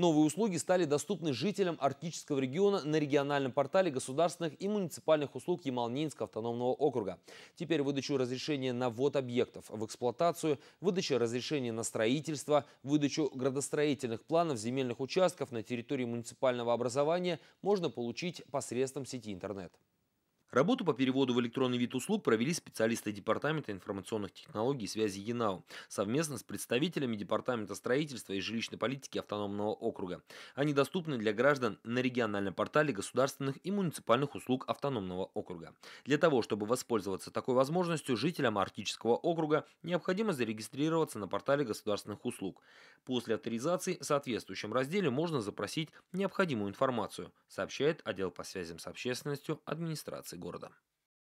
Новые услуги стали доступны жителям арктического региона на региональном портале государственных и муниципальных услуг Ямалнинского автономного округа. Теперь выдачу разрешения на ввод объектов в эксплуатацию, выдача разрешения на строительство, выдачу градостроительных планов земельных участков на территории муниципального образования можно получить посредством сети интернет. Работу по переводу в электронный вид услуг провели специалисты Департамента информационных технологий и связи ЕНАУ совместно с представителями Департамента строительства и жилищной политики автономного округа. Они доступны для граждан на региональном портале государственных и муниципальных услуг автономного округа. Для того, чтобы воспользоваться такой возможностью, жителям Арктического округа необходимо зарегистрироваться на портале государственных услуг. После авторизации в соответствующем разделе можно запросить необходимую информацию сообщает отдел по связям с общественностью администрации города.